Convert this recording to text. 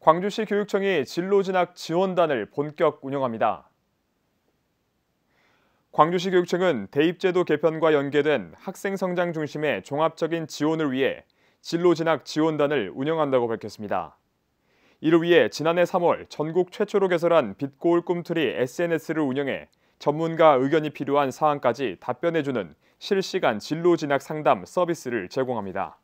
광주시 교육청이 진로진학 지원단을 본격 운영합니다. 광주시 교육청은 대입제도 개편과 연계된 학생 성장 중심의 종합적인 지원을 위해 진로진학 지원단을 운영한다고 밝혔습니다. 이를 위해 지난해 3월 전국 최초로 개설한 빛고울 꿈틀이 SNS를 운영해 전문가 의견이 필요한 사항까지 답변해주는 실시간 진로진학 상담 서비스를 제공합니다.